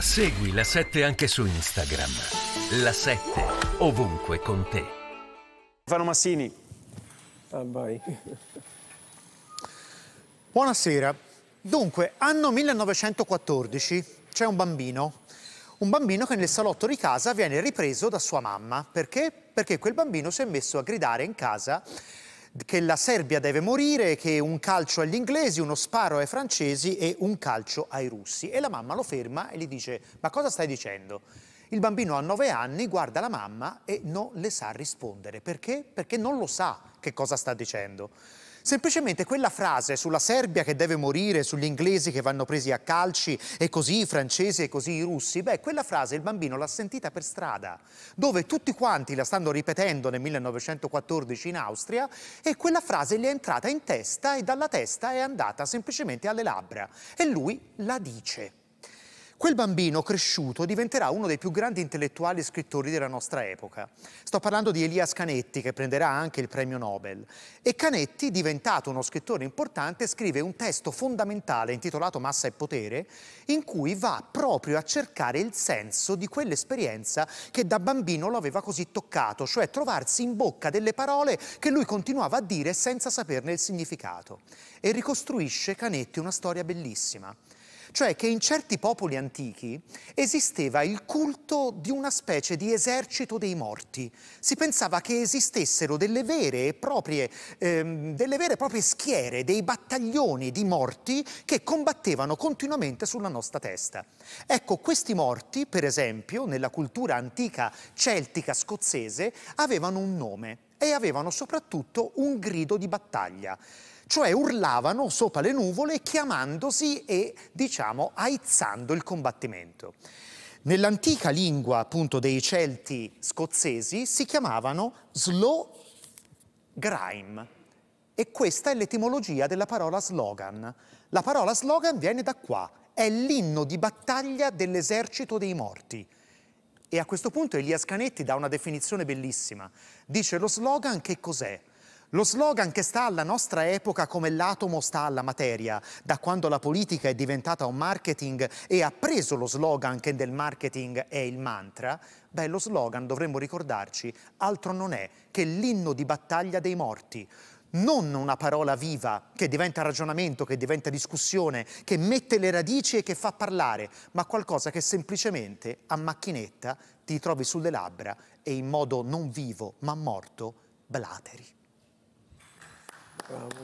Segui la 7 anche su Instagram. La 7 ovunque con te. Stefano Massini. Ah, vai. Buonasera. Dunque, anno 1914 c'è un bambino. Un bambino che nel salotto di casa viene ripreso da sua mamma. Perché? Perché quel bambino si è messo a gridare in casa che la Serbia deve morire, che un calcio agli inglesi, uno sparo ai francesi e un calcio ai russi. E la mamma lo ferma e gli dice ma cosa stai dicendo? Il bambino ha nove anni, guarda la mamma e non le sa rispondere. Perché? Perché non lo sa che cosa sta dicendo. Semplicemente quella frase sulla Serbia che deve morire, sugli inglesi che vanno presi a calci e così i francesi e così i russi, beh, quella frase il bambino l'ha sentita per strada, dove tutti quanti la stanno ripetendo nel 1914 in Austria e quella frase gli è entrata in testa e dalla testa è andata semplicemente alle labbra e lui la dice. Quel bambino cresciuto diventerà uno dei più grandi intellettuali e scrittori della nostra epoca. Sto parlando di Elias Canetti, che prenderà anche il premio Nobel. E Canetti, diventato uno scrittore importante, scrive un testo fondamentale intitolato Massa e Potere, in cui va proprio a cercare il senso di quell'esperienza che da bambino lo aveva così toccato, cioè trovarsi in bocca delle parole che lui continuava a dire senza saperne il significato. E ricostruisce Canetti una storia bellissima cioè che in certi popoli antichi esisteva il culto di una specie di esercito dei morti. Si pensava che esistessero delle vere e proprie, ehm, vere e proprie schiere, dei battaglioni di morti che combattevano continuamente sulla nostra testa. Ecco, questi morti, per esempio, nella cultura antica celtica scozzese, avevano un nome e avevano soprattutto un grido di battaglia cioè urlavano sopra le nuvole chiamandosi e, diciamo, aizzando il combattimento. Nell'antica lingua appunto dei Celti scozzesi si chiamavano slow grime e questa è l'etimologia della parola slogan. La parola slogan viene da qua, è l'inno di battaglia dell'esercito dei morti. E a questo punto Elia Scanetti dà una definizione bellissima. Dice lo slogan che cos'è? Lo slogan che sta alla nostra epoca come l'atomo sta alla materia, da quando la politica è diventata un marketing e ha preso lo slogan che del marketing è il mantra, beh lo slogan dovremmo ricordarci altro non è che l'inno di battaglia dei morti non una parola viva che diventa ragionamento, che diventa discussione, che mette le radici e che fa parlare, ma qualcosa che semplicemente a macchinetta ti trovi sulle labbra e in modo non vivo ma morto blateri. Bravo.